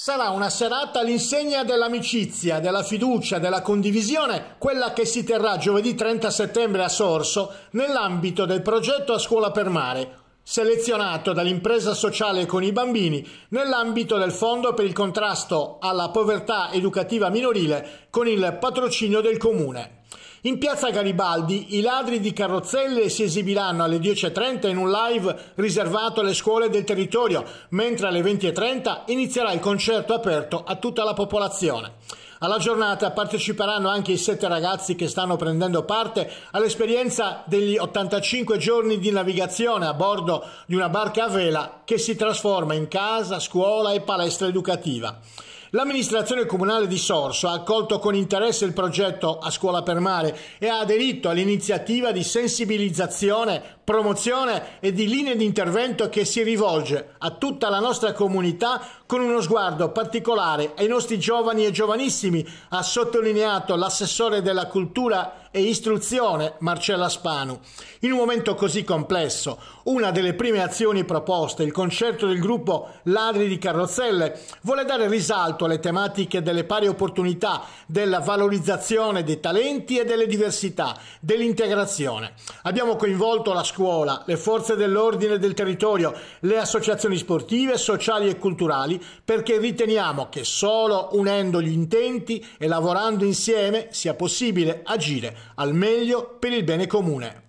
Sarà una serata all'insegna dell'amicizia, della fiducia, della condivisione, quella che si terrà giovedì 30 settembre a Sorso nell'ambito del progetto A Scuola per Mare, selezionato dall'impresa sociale con i bambini nell'ambito del Fondo per il contrasto alla povertà educativa minorile con il patrocinio del Comune. In piazza Garibaldi i ladri di carrozzelle si esibiranno alle 10.30 in un live riservato alle scuole del territorio, mentre alle 20.30 inizierà il concerto aperto a tutta la popolazione. Alla giornata parteciperanno anche i sette ragazzi che stanno prendendo parte all'esperienza degli 85 giorni di navigazione a bordo di una barca a vela che si trasforma in casa, scuola e palestra educativa. L'amministrazione comunale di Sorso ha accolto con interesse il progetto A Scuola per Mare e ha aderito all'iniziativa di sensibilizzazione, promozione e di linee di intervento che si rivolge a tutta la nostra comunità con uno sguardo particolare ai nostri giovani e giovanissimi, ha sottolineato l'assessore della cultura e istruzione Marcella Spanu. In un momento così complesso, una delle prime azioni proposte, il concerto del gruppo Ladri di Carrozzelle, vuole dare risalto alto le tematiche delle pari opportunità, della valorizzazione dei talenti e delle diversità, dell'integrazione. Abbiamo coinvolto la scuola, le forze dell'ordine del territorio, le associazioni sportive, sociali e culturali perché riteniamo che solo unendo gli intenti e lavorando insieme sia possibile agire al meglio per il bene comune.